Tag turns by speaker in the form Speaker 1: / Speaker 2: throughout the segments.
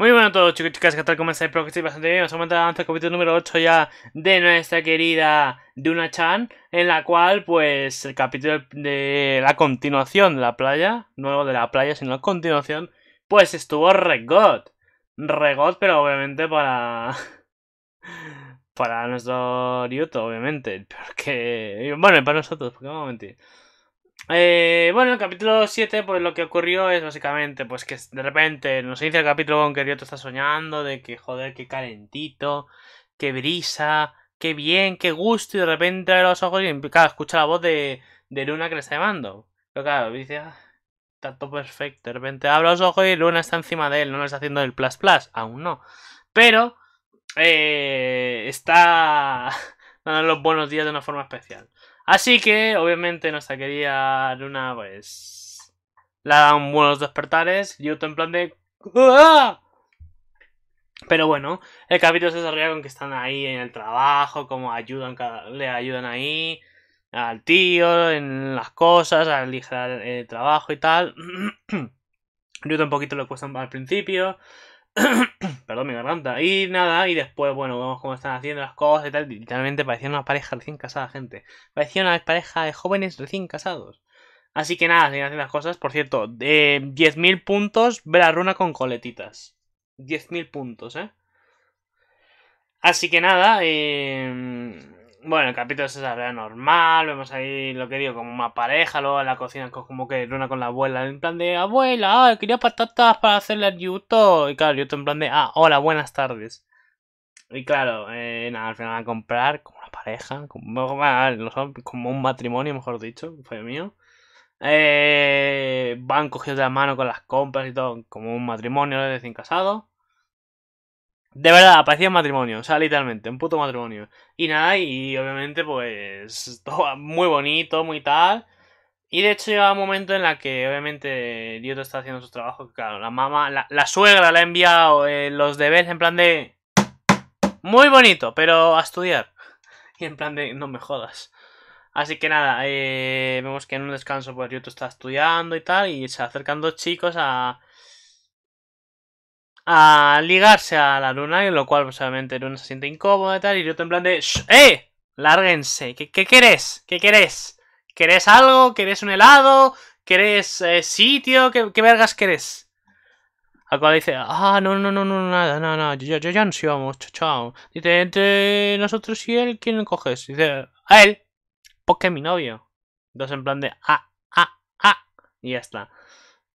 Speaker 1: Muy bueno a todos chicos y chicas, ¿qué tal? ¿Cómo estáis? Espero que estéis bastante bien. Nos vamos a el capítulo número 8 ya de nuestra querida Duna-chan, en la cual, pues, el capítulo de la continuación de la playa, no de la playa, sino la continuación, pues estuvo Regot. Regot, pero obviamente para. para nuestro Ryuto, obviamente. Porque. Bueno, para nosotros, porque vamos a mentir. Eh, bueno, el capítulo 7, pues lo que ocurrió es básicamente, pues que de repente nos inicia el capítulo con que Ryoto está soñando, de que joder, qué calentito, qué brisa, qué bien, qué gusto, y de repente abre los ojos y claro, escucha la voz de, Luna que le está llamando. Pero claro, dice, ah, tanto perfecto. De repente abra los ojos y Luna está encima de él. No lo está haciendo el plus plus, Aún no. Pero eh, está dando los buenos días de una forma especial. Así que, obviamente, nuestra querida Luna, pues. Le un buenos despertares. Y en plan de. ¡Ah! Pero bueno, el capítulo se desarrolla con que están ahí en el trabajo, como ayudan, le ayudan ahí al tío, en las cosas, al ligerar el eh, trabajo y tal. Yo un poquito le cuesta al principio. Perdón mi garganta. Y nada, y después, bueno, vemos cómo están haciendo las cosas y tal. Literalmente parecían una pareja recién casada, gente. Parecían una pareja de jóvenes recién casados. Así que nada, siguen haciendo las cosas. Por cierto, de 10.000 puntos, ver la Runa con coletitas. 10.000 puntos, ¿eh? Así que nada, eh... Bueno, el capítulo se realidad normal, vemos ahí lo que digo, como una pareja, luego en la cocina como que una con la abuela, en plan de, abuela, quería patatas para hacerle al Yuto, y claro, Yuto en plan de, ah, hola, buenas tardes. Y claro, eh, nada, al final van a comprar como una pareja, como, bueno, como un matrimonio, mejor dicho, fue mío. Eh, van cogidos de la mano con las compras y todo, como un matrimonio de recién casado de verdad, parecía un matrimonio, o sea, literalmente, un puto matrimonio. Y nada, y obviamente, pues, todo muy bonito, muy tal. Y de hecho llega un momento en la que, obviamente, dios está haciendo su trabajo, que claro, la mamá, la, suegra le ha enviado eh, los deberes en plan de... Muy bonito, pero a estudiar. Y en plan de, no me jodas. Así que nada, eh, vemos que en un descanso, pues Dioto está estudiando y tal, y se acercan dos chicos a a ligarse a la luna, y lo cual pues, obviamente Luna se siente incómoda y tal, y otro en plan de ¡Shh! ¡Eh! ¡Lárguense! ¿Qué, qué querés? ¿Qué querés? ¿Querés algo? ¿Querés un helado? ¿Querés eh, sitio? ¿Qué, vergas querés? Al cual dice, ah, no, no, no, no, nada, no, no, yo, yo ya nos íbamos, chao, chao. Dice, entre nosotros y él, ¿quién coges? Dice, a él, porque mi novio. Entonces en plan de, ah, ah, ah, y ya está.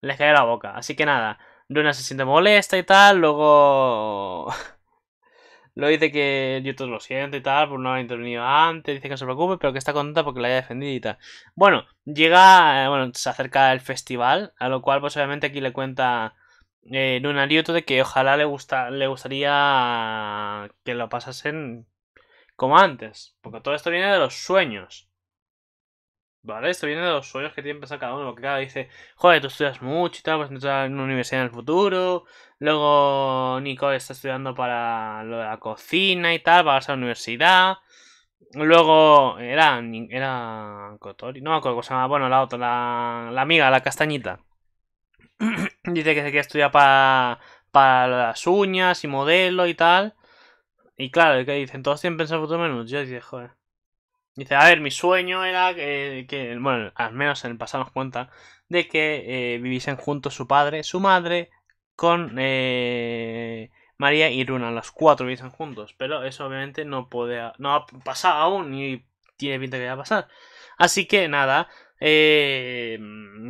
Speaker 1: Les cae la boca, así que nada. Luna se siente molesta y tal, luego... Lo dice que YouTube lo siente y tal, por pues no haber intervenido antes, dice que no se preocupe, pero que está contenta porque la haya defendido y tal. Bueno, llega, eh, bueno, se acerca el festival, a lo cual pues obviamente aquí le cuenta eh, Luna a de que ojalá le, gusta, le gustaría que lo pasasen como antes, porque todo esto viene de los sueños. ¿Vale? esto viene de los sueños que tiene pensado cada uno. Porque cada dice, joder, tú estudias mucho y tal, vas pues a entrar en una universidad en el futuro. Luego Nicole está estudiando para lo de la cocina y tal, para a la universidad. Luego era, era Cotori, no me acuerdo bueno, la otra, la, la amiga, la castañita. Dice que se quiere estudiar para, las uñas y modelo y tal. Y claro, que dicen, todos tienen pensado futuro menos. Yo dije, joder. Dice, a ver, mi sueño era eh, que, bueno, al menos en el pasado nos cuenta, de que eh, viviesen juntos su padre, su madre, con eh, María y Runa, los cuatro viviesen juntos, pero eso obviamente no, podía, no ha pasado aún ni tiene pinta que vaya a pasar. Así que nada, eh,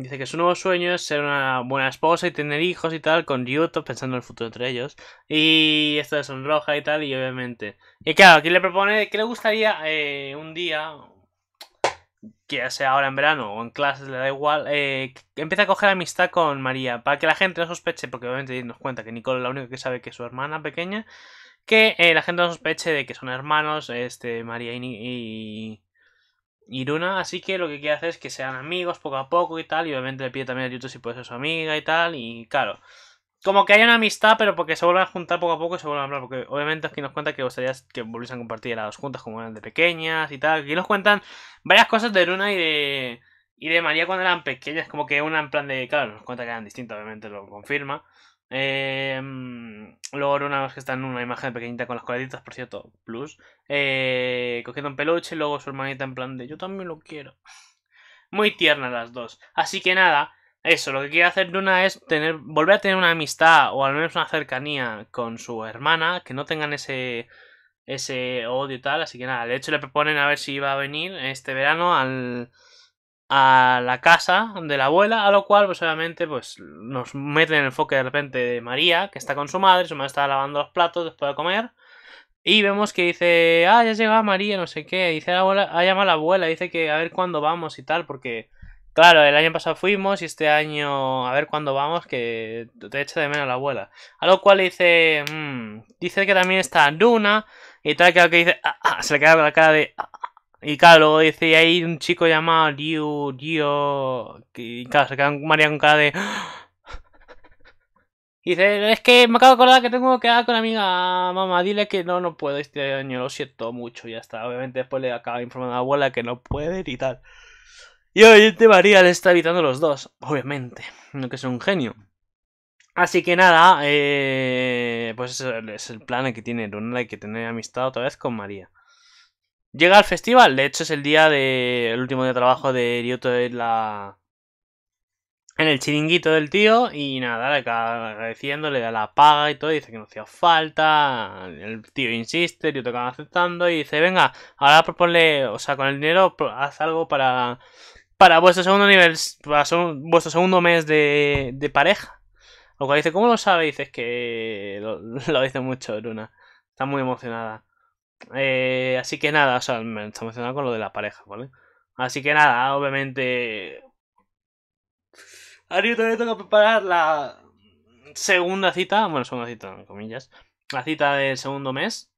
Speaker 1: dice que su nuevo sueño es ser una buena esposa y tener hijos y tal, con Ryuto pensando en el futuro entre ellos. Y esto de sonroja y tal, y obviamente. Y claro, aquí le propone que le gustaría eh, un día, que ya sea ahora en verano o en clases, le da igual, eh, empieza a coger amistad con María, para que la gente no sospeche, porque obviamente nos cuenta que Nicole es la única que sabe que es su hermana pequeña, que eh, la gente no sospeche de que son hermanos, este, María y Iruna, así que lo que quiere hacer es que sean amigos poco a poco y tal. Y obviamente le pide también a Yuto si puede ser su amiga y tal. Y claro, como que hay una amistad, pero porque se vuelven a juntar poco a poco y se vuelven a hablar. Porque obviamente aquí nos cuenta que gustaría que volviesen a compartir las dos juntas como eran de pequeñas y tal. Aquí nos cuentan varias cosas de Iruna y de, y de María cuando eran pequeñas. Como que una en plan de. Claro, nos cuenta que eran distintas, obviamente lo confirma. Eh, mm, luego una vez que está en una imagen pequeñita con las coladitas, por cierto, plus. Eh, cogiendo un peluche y luego su hermanita en plan de yo también lo quiero. Muy tiernas las dos. Así que nada, eso, lo que quiere hacer Luna es tener, volver a tener una amistad o al menos una cercanía con su hermana, que no tengan ese, ese odio y tal. Así que nada, de hecho le proponen a ver si va a venir este verano al a la casa de la abuela, a lo cual pues obviamente pues nos meten en el enfoque de repente de María, que está con su madre, su madre está lavando los platos después de comer, y vemos que dice, ah, ya llega María, no sé qué, dice la ah, abuela, llama a la abuela, dice que a ver cuándo vamos y tal, porque claro, el año pasado fuimos y este año a ver cuándo vamos, que te echa de menos la abuela, a lo cual dice, mmm, dice que también está Duna. y tal, que dice, ah, ah", se le queda la cara de... Ah, ah, y claro, luego dice ahí un chico llamado Liu, Liu, Y claro, se quedan María con cara de. Y dice, es que me acabo de acordar que tengo que dar con la amiga mamá, dile que no, no puedo este año, lo siento mucho, ya está. Obviamente después le acaba informando a la abuela que no puede y tal. Y obviamente María le está evitando los dos, obviamente, no que es un genio. Así que nada, eh, pues es el plan que tiene Luna, hay que tener amistad otra vez con María. Llega al festival, de hecho es el día de. último día de trabajo de Rioto en el chiringuito del tío, y nada, le acaba agradeciendo, le da la paga y todo, dice que no hacía falta. El tío insiste, yo acaba aceptando, y dice: Venga, ahora proponle, o sea, con el dinero, haz algo para para vuestro segundo nivel, vuestro segundo mes de, pareja. Lo cual dice, ¿cómo lo sabe? es que lo, lo dice mucho Luna. Está muy emocionada. Eh, así que nada, o sea, me está emocionado con lo de la pareja, ¿vale? Así que nada, obviamente. Ario también tengo que preparar la segunda cita, bueno, segunda cita, en comillas, la cita del segundo mes.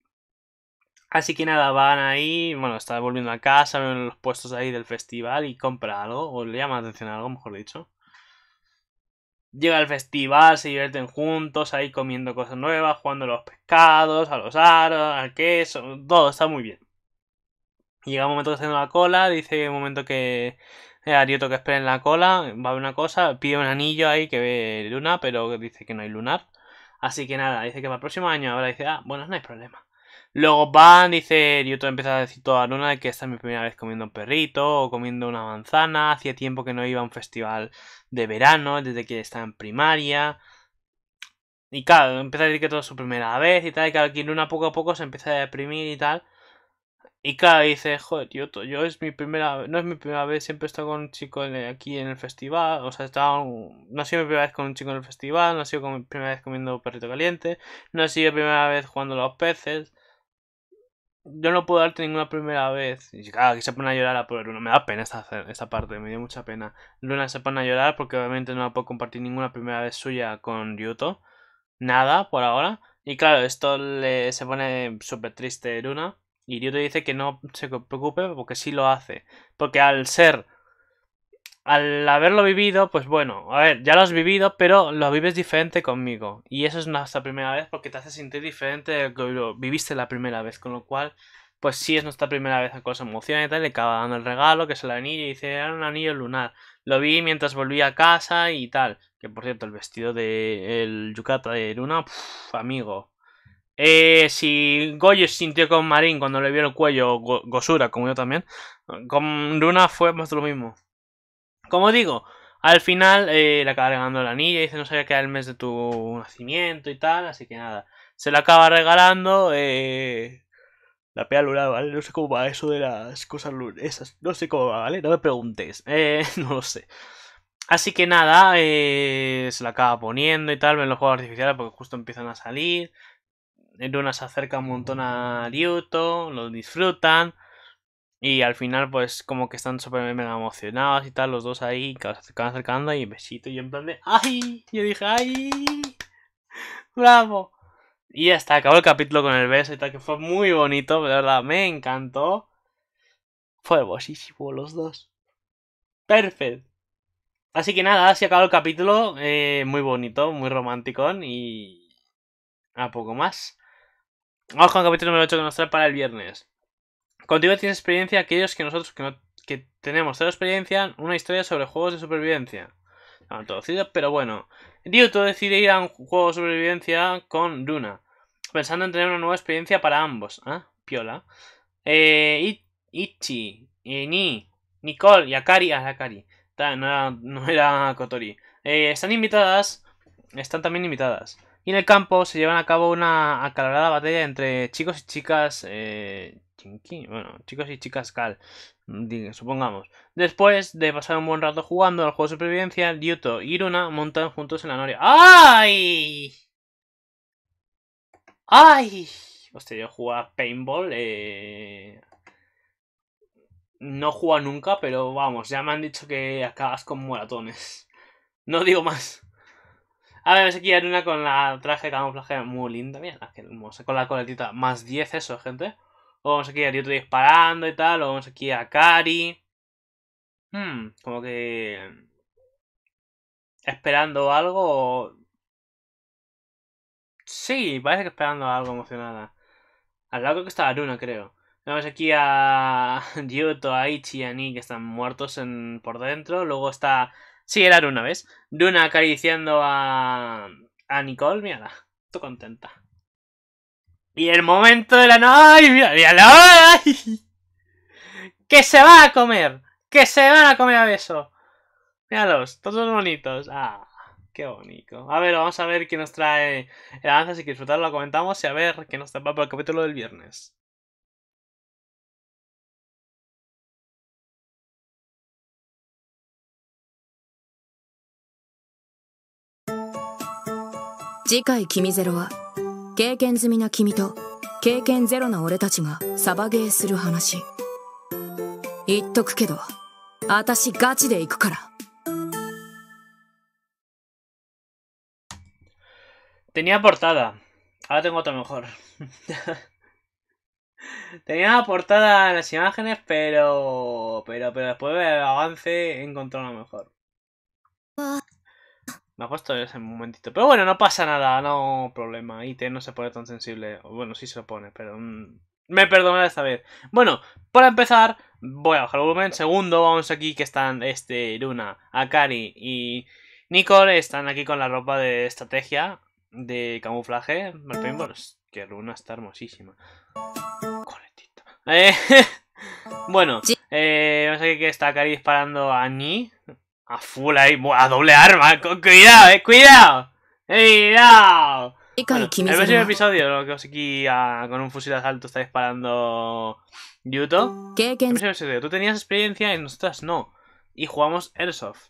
Speaker 1: Así que nada, van ahí, bueno, está volviendo a casa, ven los puestos ahí del festival y compra algo, o le llama la atención a algo, mejor dicho llega al festival, se divierten juntos, ahí comiendo cosas nuevas, jugando a los pescados, a los aros, al queso, todo está muy bien. Llega un momento que haciendo la cola, dice un momento que eh, Arioto que espera en la cola, va a una cosa, pide un anillo ahí que ve luna, pero dice que no hay lunar. Así que nada, dice que para el próximo año ahora dice, ah, bueno, no hay problema. Luego van, dice, otro empieza a decir toda luna que esta es mi primera vez comiendo un perrito o comiendo una manzana. Hacía tiempo que no iba a un festival de verano, desde que estaba en primaria. Y claro, empieza a decir que todo es su primera vez y tal. Y claro, aquí Luna poco a poco se empieza a deprimir y tal. Y claro, dice, joder, yo es mi primera vez, no es mi primera vez, siempre he estado con un chico aquí en el festival. O sea, estaba no ha sido mi primera vez con un chico en el festival, no ha sido mi primera vez comiendo perrito caliente, no ha sido mi primera vez jugando a los peces yo no puedo darte ninguna primera vez. Y claro, ah, se pone a llorar a por Luna. Me da pena esta, esta parte, me dio mucha pena. Luna se pone a llorar porque obviamente no la puedo compartir ninguna primera vez suya con Ryuto. Nada, por ahora. Y claro, esto le, se pone súper triste Luna. Y Ryuto dice que no se preocupe porque sí lo hace. Porque al ser al haberlo vivido, pues bueno, a ver, ya lo has vivido, pero lo vives diferente conmigo. Y eso es nuestra primera vez porque te hace sentir diferente de que viviste la primera vez, con lo cual pues sí es nuestra primera vez con esa emociones y tal, le acaba dando el regalo, que es el anillo, y dice, era un anillo lunar. Lo vi mientras volvía a casa y tal. Que por cierto, el vestido de el Yucata de Luna, amigo. Eh, si Goyo sintió con Marín cuando le vio el cuello Gosura, como yo también, con Luna fue más lo mismo. Como digo, al final eh, le acaba regalando la anilla y dice no sabía que era el mes de tu nacimiento y tal, así que nada. Se la acaba regalando. Eh, la pea ¿vale? No sé cómo va eso de las cosas esas. No sé cómo va, ¿vale? No me preguntes. Eh, no lo sé. Así que nada, se la acaba poniendo y tal. Ven los juegos artificiales porque justo empiezan a salir. Luna se acerca un montón a Ryuto, lo disfrutan. Y al final, pues, como que están súper mega emocionados y tal, los dos ahí, que se acercan acercando y besito, y en plan de ¡Ay! Yo dije ¡Ay! ¡Bravo! Y hasta acabó el capítulo con el beso y tal, que fue muy bonito, de verdad, me encantó. Fue hermosísimo los dos. Perfecto. Así que nada, así acabó el capítulo, eh, muy bonito, muy romántico y... A poco más. Vamos con el capítulo número 8 que nos trae para el viernes. Contigo tienes experiencia aquellos que nosotros que, no, que tenemos cero experiencia, una historia sobre juegos de supervivencia. No, traducido, pero bueno. Ryuto decide ir a un juego de supervivencia con Duna. pensando en tener una nueva experiencia para ambos. ¿Ah? Piola. Eh, Ichi, eh, Ni, Nicole y Akari. Ah, Akari. No era, Kotori. Eh, están invitadas. Están también invitadas. Y en el campo se llevan a cabo una acalorada batalla entre chicos y chicas eh, bueno, chicos y chicas cal, mm, supongamos. Después de pasar un buen rato jugando al juego de supervivencia, Yuto y Iruna montan juntos en la noria. ¡Ay! ¡Ay! Hostia, yo jugaba paintball, eh, No juego nunca, pero vamos, ya me han dicho que acabas con moratones. No digo más. A ver, ves aquí a con la traje de camuflaje muy linda. Mira, Con la coletita. Más 10 eso, gente vamos aquí a Yuto disparando y tal. O vamos aquí a Kari. Hmm, como que... Esperando algo. Sí, parece que esperando algo emocionada. Al lado creo que está Luna, creo. Vamos aquí a Yuto, a Ichi y a que están muertos en... por dentro. Luego está. Sí, era Aruna, ¿ves? Luna acariciando a. a Nicole. mira estoy contenta. Y el momento de la no, ¡ay, mira, mira ¡Que se va a comer! ¡Que se van a comer a beso! Míralos, todos bonitos. ¡Ah! ¡Qué bonito! A ver, vamos a ver qué nos trae el avance, y que disfrutarlo lo comentamos y a ver qué nos trae para el capítulo del viernes. 経験済みな君と経験ゼロな俺たちがサバゲーする話言っとくけど私ガチで行くから Tenía portada. Ahora tengo otra mejor. Tenía portada las imágenes, pero, pero, pero después del avance he encontrado una mejor. Me ha puesto ese momentito. Pero bueno, no pasa nada, no problema. IT no se pone tan sensible. Bueno, sí se lo pone, pero mm, me perdonará esta vez. Bueno, para empezar, voy a bajar el volumen. Segundo, vamos aquí que están este Luna, Akari y Nicole. Están aquí con la ropa de estrategia, de camuflaje. que Luna está hermosísima. Coletito. Eh, bueno, eh, vamos aquí que está Akari disparando a Ni. A full ahí, a doble arma. cuidado, eh, cuidado. ¡Cuidado! Bueno, el próximo episodio, lo que os aquí con un fusil de asalto está disparando Yuto. ¿Qué? tú tenías experiencia y nosotras no. Y jugamos Airsoft.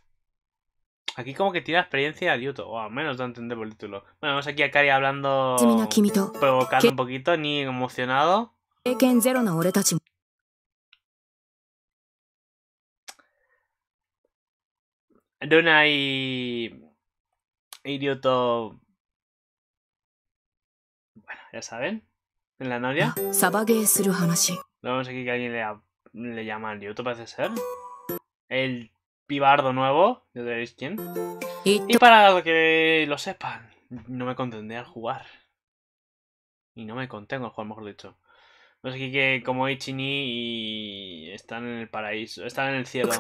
Speaker 1: Aquí como que tiene experiencia Yuto, o al menos no entender el título. Bueno, vemos aquí a Kari hablando, provocando un poquito, ni emocionado. Duna y... idioto. Bueno, ya saben. En la novia. No vamos aquí que alguien le, llama al idioto, parece ser. El pibardo nuevo, ya sabéis quién. Y para que lo sepan, no me contendré al jugar. Y no me contengo al jugar, mejor dicho. No aquí que como Ichini y están en el paraíso, están en el cielo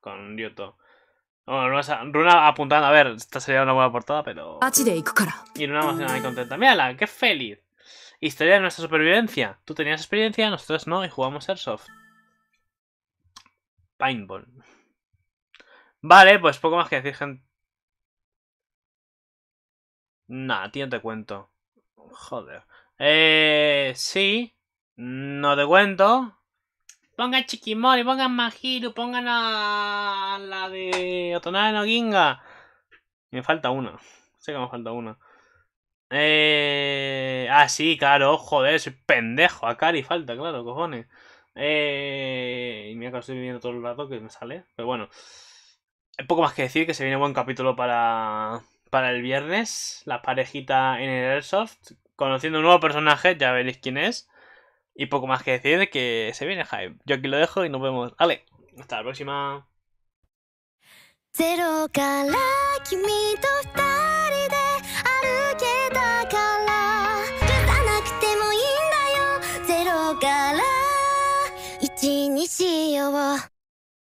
Speaker 1: con Ryoto. Bueno, Runa apuntando, a ver, esta sería una buena portada, pero... Y Runa emocionada y contenta. ¡Mírala, qué feliz! Historia de nuestra supervivencia. Tú tenías experiencia, nosotros no, y jugamos Airsoft. Paintball. Vale, pues poco más que decir, gente. Nah, a te cuento. Joder. Eh... Sí. No te cuento. Pongan Chiquimori, pongan Majiru, pongan a la de Otonano no Ginga. Me falta una. Sé que me falta una. Eh... Ah, sí, claro, joder, soy pendejo. A Cari falta, claro, cojones. Eh... Y mira que lo estoy viviendo todo el rato que me sale. Pero bueno. Es poco más que decir, que se viene buen capítulo para, para el viernes. La parejita en el Airsoft. Conociendo un nuevo personaje, ya veréis quién es. Y poco más que decir de que se viene Jaime. Yo aquí lo dejo y nos vemos. Vale, hasta la próxima.